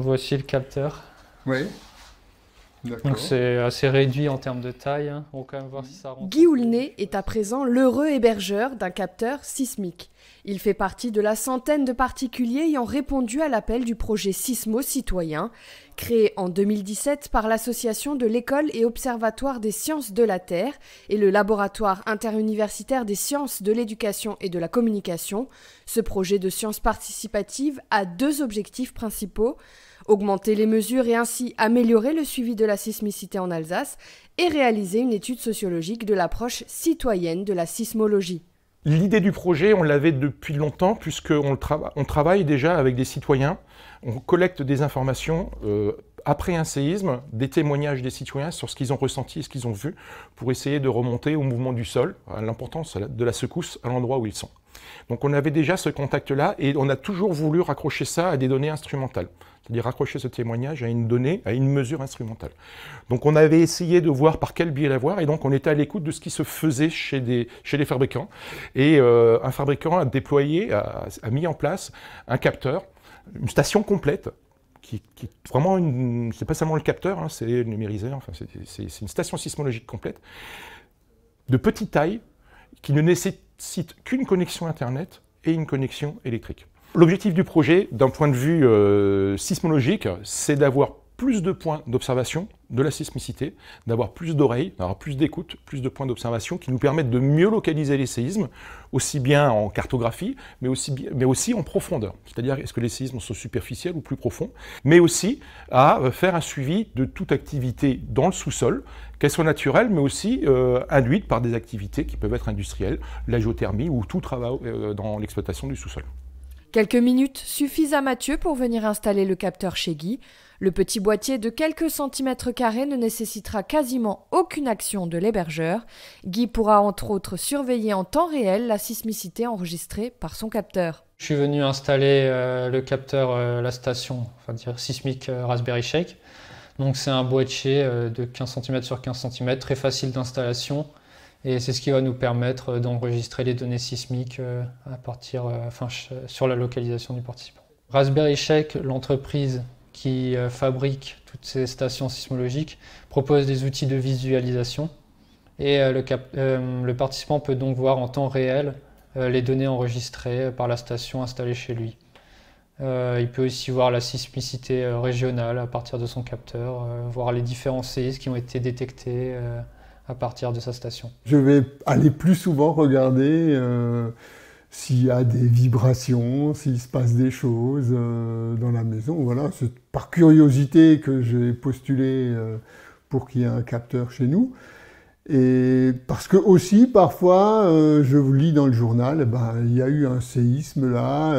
Voici le capteur. Oui. Donc c'est assez réduit en termes de taille. Hein. Guy Houlnet est à présent l'heureux hébergeur d'un capteur sismique. Il fait partie de la centaine de particuliers ayant répondu à l'appel du projet Sismo Citoyen, créé en 2017 par l'association de l'école et observatoire des sciences de la Terre et le laboratoire interuniversitaire des sciences de l'éducation et de la communication. Ce projet de science participative a deux objectifs principaux augmenter les mesures et ainsi améliorer le suivi de la sismicité en Alsace et réaliser une étude sociologique de l'approche citoyenne de la sismologie. L'idée du projet, on l'avait depuis longtemps, puisqu'on on travaille déjà avec des citoyens, on collecte des informations euh, après un séisme, des témoignages des citoyens sur ce qu'ils ont ressenti ce qu'ils ont vu pour essayer de remonter au mouvement du sol, à l'importance de la secousse à l'endroit où ils sont. Donc on avait déjà ce contact-là et on a toujours voulu raccrocher ça à des données instrumentales, c'est-à-dire raccrocher ce témoignage à une donnée, à une mesure instrumentale. Donc on avait essayé de voir par quel biais la voir et donc on était à l'écoute de ce qui se faisait chez, des, chez les fabricants. Et euh, un fabricant a déployé, a mis en place un capteur, une station complète qui, est vraiment une. C'est pas seulement le capteur, hein, c'est le enfin, c'est une station sismologique complète, de petite taille, qui ne nécessite qu'une connexion Internet et une connexion électrique. L'objectif du projet, d'un point de vue euh, sismologique, c'est d'avoir plus de points d'observation de la sismicité, d'avoir plus d'oreilles, d'avoir plus d'écoute, plus de points d'observation qui nous permettent de mieux localiser les séismes, aussi bien en cartographie, mais aussi, en profondeur. C'est-à-dire, est-ce que les séismes sont superficiels ou plus profonds Mais aussi à euh, faire un suivi de toute activité dans le sous-sol, qu'elle soit naturelle, mais aussi euh, induite par des activités qui peuvent être industrielles, la géothermie ou tout travail euh, dans l'exploitation du sous-sol. Quelques minutes suffisent à Mathieu pour venir installer le capteur chez Guy. Le petit boîtier de quelques centimètres carrés ne nécessitera quasiment aucune action de l'hébergeur. Guy pourra entre autres surveiller en temps réel la sismicité enregistrée par son capteur. Je suis venu installer euh, le capteur, euh, la station enfin, dire, sismique euh, Raspberry Shake. Donc c'est un boîtier de 15 cm sur 15 cm, très facile d'installation. Et c'est ce qui va nous permettre euh, d'enregistrer les données sismiques euh, à partir, euh, enfin, sur la localisation du participant. Raspberry Check, l'entreprise qui fabrique toutes ces stations sismologiques, propose des outils de visualisation et le, participant peut donc voir en temps réel les données enregistrées par la station installée chez lui. il peut aussi voir la sismicité régionale à partir de son capteur, voir les différents séismes qui ont été détectés à partir de sa station. Je vais aller plus souvent regarder euh, s'il y a des vibrations, s'il se passe des choses euh, dans la maison. Voilà, c'est par curiosité que j'ai postulé euh, pour qu'il y ait un capteur chez nous. Et parce que aussi, parfois, je vous lis dans le journal, eh ben, il y a eu un séisme là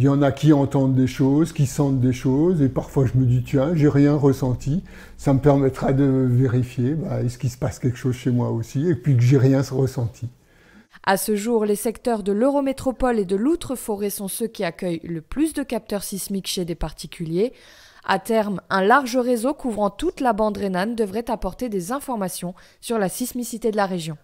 il y en a qui entendent des choses, qui sentent des choses, et parfois je me dis tiens, j'ai rien ressenti, ça me permettra de vérifier bah, est-ce qu'il se passe quelque chose chez moi aussi, et puis que j'ai rien ressenti. À ce jour, les secteurs de l'Eurométropole et de l'Outre-Forêt sont ceux qui accueillent le plus de capteurs sismiques chez des particuliers. À terme, un large réseau couvrant toute la bande rhénane devrait apporter des informations sur la sismicité de la région.